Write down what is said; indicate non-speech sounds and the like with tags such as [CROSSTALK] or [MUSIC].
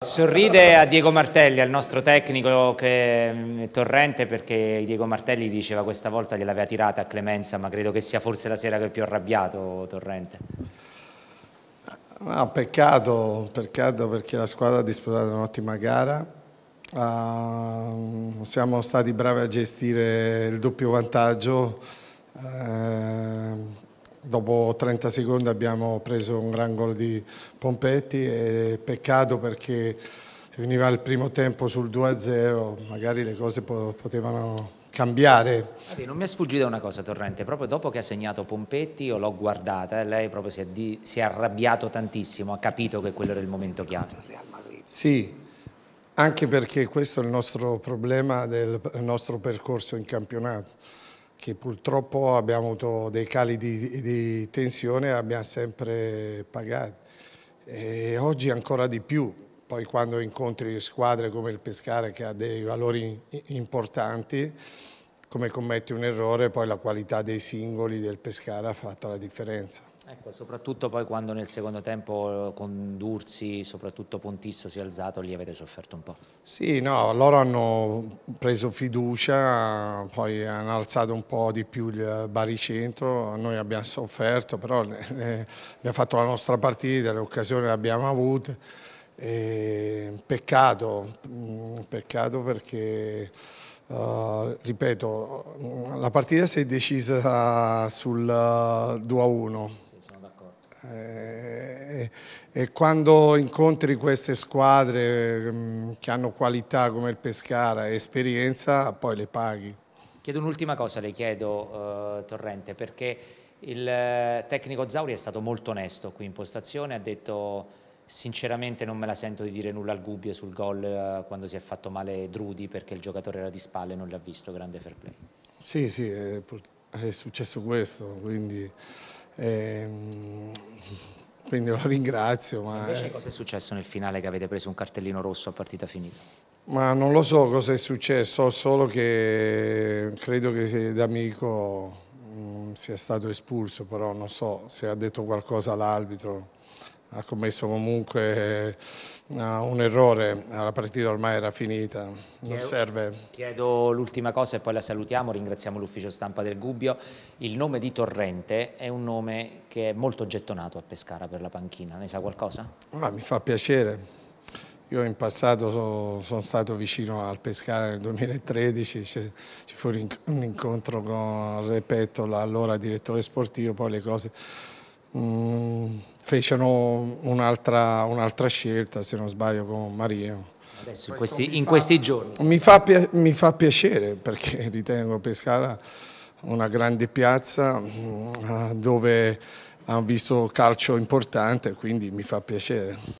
Sorride a Diego Martelli, al nostro tecnico che, mm, Torrente, perché Diego Martelli diceva questa volta gliel'aveva tirata a Clemenza, ma credo che sia forse la sera che è più arrabbiato Torrente. No, peccato, peccato perché la squadra ha disputato un'ottima gara, uh, siamo stati bravi a gestire il doppio vantaggio, uh, dopo 30 secondi abbiamo preso un gran gol di Pompetti e peccato perché se veniva il primo tempo sul 2-0 magari le cose potevano cambiare. Non mi è sfuggita una cosa Torrente, proprio dopo che ha segnato Pompetti io l'ho guardata e lei proprio si è, di, si è arrabbiato tantissimo, ha capito che quello era il momento chiave. Sì, anche perché questo è il nostro problema del nostro percorso in campionato che purtroppo abbiamo avuto dei cali di, di tensione e abbiamo sempre pagato. E oggi ancora di più, poi quando incontri squadre come il Pescara che ha dei valori importanti, come commetti un errore, poi la qualità dei singoli del Pescara ha fatto la differenza. Ecco, soprattutto poi quando nel secondo tempo con Dursi, soprattutto Pontisso si è alzato, lì avete sofferto un po'. Sì, no, loro hanno preso fiducia, poi hanno alzato un po' di più il baricentro, noi abbiamo sofferto, però [LAUGHS] abbiamo fatto la nostra partita, le occasioni le abbiamo avute. Peccato, mm, peccato perché... Uh, ripeto, la partita si è decisa sul 2 eh, a 1 eh, e, quando incontri queste squadre mm, che hanno qualità come il Pescara e esperienza, poi le paghi. Chiedo un'ultima cosa, le chiedo uh, Torrente, perché il eh, tecnico Zauri è stato molto onesto qui in postazione, ha detto sinceramente non me la sento di dire nulla al Gubbio sul gol uh, quando si è fatto male Drudi perché il giocatore era di spalle e non l'ha visto, grande fair play. Sì, sì, è, è successo questo, quindi... Ehm, quindi lo ringrazio. Ma Invece cosa è successo nel finale che avete preso un cartellino rosso a partita finita? Ma non lo so cosa è successo, solo che credo che D'Amico mm, sia stato espulso, però non so se ha detto qualcosa all'arbitro ha commesso comunque eh, ah, un errore, ah, la partita ormai era finita, non chiedo, serve. Chiedo l'ultima cosa e poi la salutiamo, ringraziamo l'ufficio stampa del Gubbio. Il nome di Torrente è un nome che è molto gettonato a Pescara per la panchina, ne sa qualcosa? Ah, mi fa piacere. Io in passato sono stato vicino al Pescara nel 2013, ci fu un incontro con Repetto, l'allora direttore sportivo, poi le cose mm, fecero un'altra, un'altra scelta, se non sbaglio, con Marino. Adesso, in questi, in questi giorni. Mi fa, mi fa, piacere perché [LAUGHS] ritengo Pescara una grande piazza mm, dove hanno visto calcio importante, quindi mi fa piacere.